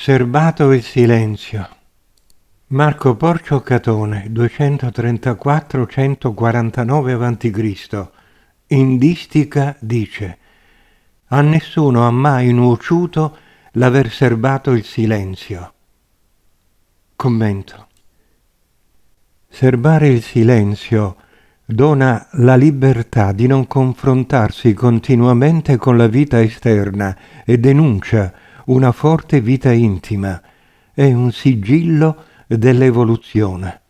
Serbato il silenzio. Marco Porcio Catone, 234-149 a.C., in distica dice «A nessuno ha mai nuociuto l'aver serbato il silenzio». Commento. Serbare il silenzio dona la libertà di non confrontarsi continuamente con la vita esterna e denuncia una forte vita intima, è un sigillo dell'evoluzione.